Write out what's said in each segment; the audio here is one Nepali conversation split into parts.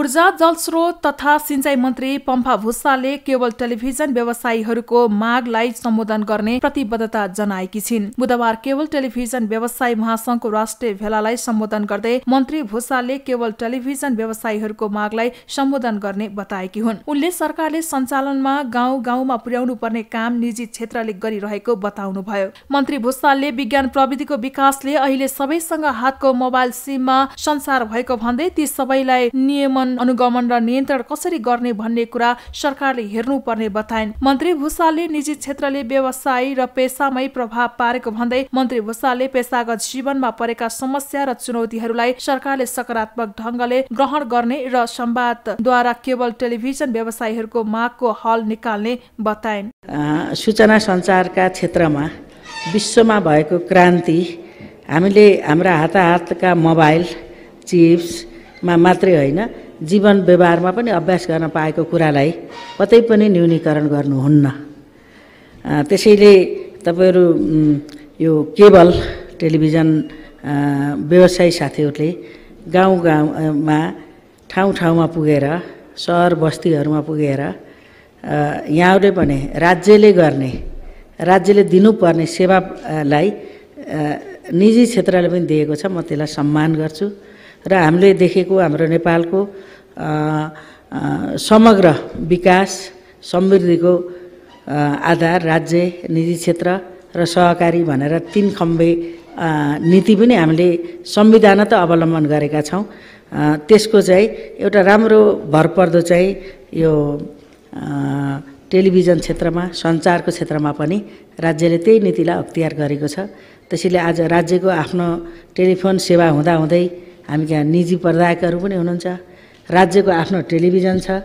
ऊर्जा जलस्रोत तथा सिंचाई मन्त्री पम्फा भुस्साले केवल टेलिभिजन व्यवसायीहरूको मागलाई सम्बोधन गर्ने प्रतिबद्धता जनाएकी छिन् बुधबार केवल टेलिभिजन व्यवसाय महासंघको राष्ट्रिय भेलालाई सम्बोधन गर्दै मन्त्री भुसाले केवल टेलिभिजन व्यवसायीहरूको मागलाई सम्बोधन गर्ने बताएकी हुन् उनले सरकारले सञ्चालनमा गाउँ गाउँमा पुर्याउनु पर्ने काम निजी क्षेत्रले गरिरहेको बताउनुभयो मन्त्री भुसालले विज्ञान प्रविधिको विकासले अहिले सबैसँग हातको मोबाइल सिममा संसार भएको भन्दै ती सबैलाई नियम अनुगमन अनुगमन र नियन्त्रण कसरी गर्ने भन्ने कुरा सरकारले हेर्नुपर्ने बताइन् मन्त्री भूषालले निजी क्षेत्रले व्यवसाय र पेसामै प्रभाव पारेको भन्दै मन्त्री भूषालले पेसागत जीवनमा परेका समस्या र चुनौतीहरूलाई सरकारले सकारात्मक ढङ्गले ग्रहण गर्ने र संवादद्वारा केवल टेलिभिजन व्यवसायीहरूको मागको हल निकाल्ने बताइन् सूचना सञ्चारका क्षेत्रमा विश्वमा भएको क्रान्ति हामीले हाम्रा हाताहातका मोबाइल चिप्समा मात्रै होइन जीवन व्यवहारमा पनि अभ्यास गर्न पाएको कुरालाई कतै पनि न्यूनीकरण गर्नुहुन्न त्यसैले तपाईँहरू यो केबल टेलिभिजन व्यवसायी साथीहरूले गाउँ गाउँमा ठाउँ ठाउँमा पुगेर सहर बस्तीहरूमा पुगेर यहाँहरूले भने राज्यले गर्ने राज्यले दिनुपर्ने सेवालाई निजी क्षेत्रले पनि दिएको छ म त्यसलाई सम्मान गर्छु र हामीले देखेको हाम्रो नेपालको समग्र विकास समृद्धिको आधार राज्य निजी क्षेत्र र सहकारी भनेर तिन खम्बे नीति पनि हामीले संविधान त अवलम्बन गरेका छौँ त्यसको चाहिँ एउटा राम्रो भरपर्दो चाहिँ यो टेलिभिजन क्षेत्रमा सञ्चारको क्षेत्रमा पनि राज्यले त्यही नीतिलाई अख्तियार गरेको छ त्यसैले आज राज्यको आफ्नो टेलिफोन सेवा हुँदाहुँदै हामी कहाँ निजी प्रदायकहरू पनि हुनुहुन्छ राज्यको आफ्नो टेलिभिजन छ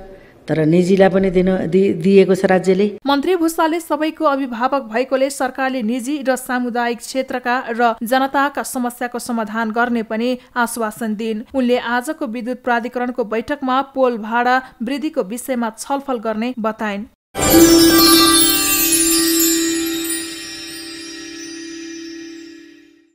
तर निजीलाई पनि दिनु दिएको छ राज्यले मन्त्री भूषालले सबैको अभिभावक भएकोले सरकारले निजी र सामुदायिक क्षेत्रका र जनताका समस्याको समाधान गर्ने पनि आश्वासन दिइन् उनले आजको विद्युत प्राधिकरणको बैठकमा पोल भाडा वृद्धिको विषयमा छलफल गर्ने बताइन्